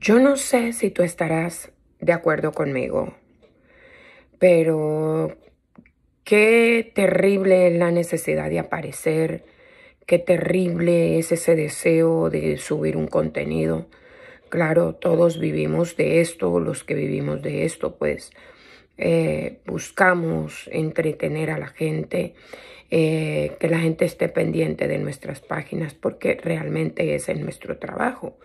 Yo no sé si tú estarás de acuerdo conmigo, pero qué terrible es la necesidad de aparecer, qué terrible es ese deseo de subir un contenido. Claro, todos vivimos de esto, los que vivimos de esto, pues eh, buscamos entretener a la gente, eh, que la gente esté pendiente de nuestras páginas, porque realmente ese es nuestro trabajo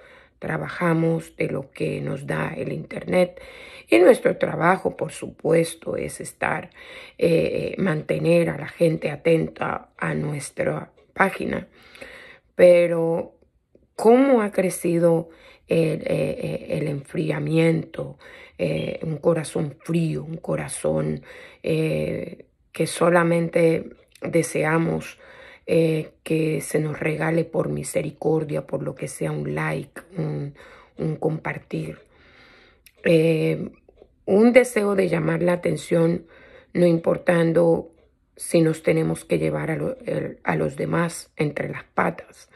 trabajamos, de lo que nos da el Internet. Y nuestro trabajo, por supuesto, es estar, eh, eh, mantener a la gente atenta a nuestra página. Pero, ¿cómo ha crecido el, eh, enfriamiento, un corazón frío, un corazón que solamente deseamos eh, que se nos regale por misericordia, por lo que sea un like, un, compartir. Eh, un deseo de llamar la atención, no importando si nos tenemos que llevar a, los demás entre las patas.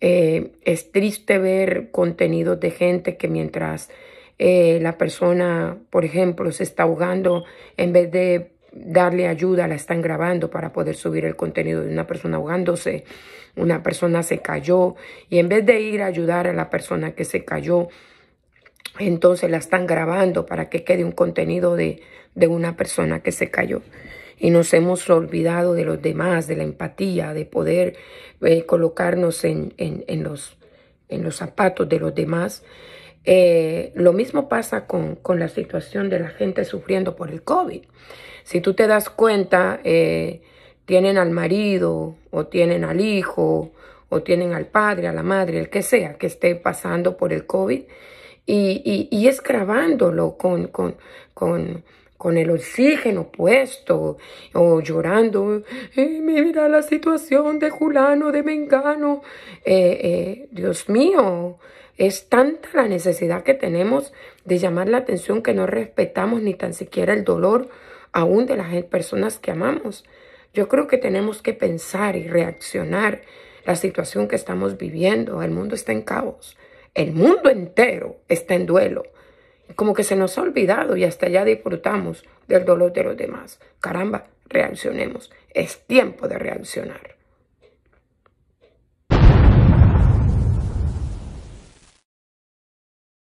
Eh, es triste ver contenidos de gente que mientras la persona, por ejemplo, se está ahogando, en vez de darle ayuda, la están grabando para poder subir el contenido de una persona ahogándose, una persona se cayó y en vez de ir a ayudar a la persona que se cayó, entonces la están grabando para que quede un contenido de, una persona que se cayó. Y nos hemos olvidado de los demás, de la empatía, de poder eh, colocarnos los, en los zapatos de los demás. Eh, lo mismo pasa con, con, la situación de la gente sufriendo por el COVID. Si tú te das cuenta, eh, tienen al marido o tienen al hijo o tienen al padre, a la madre, el que sea que esté pasando por el COVID y, y, y es con, con, con con el oxígeno puesto o llorando, eh, mira la situación de Julano, de Mengano. Eh, eh, Dios mío, es tanta la necesidad que tenemos de llamar la atención que no respetamos ni tan siquiera el dolor aún de las personas que amamos. Yo creo que tenemos que pensar y reaccionar la situación que estamos viviendo. El mundo está en caos. El mundo entero está en duelo como que se nos ha olvidado y hasta ya disfrutamos del dolor de los demás. Caramba, reaccionemos. Es tiempo de reaccionar.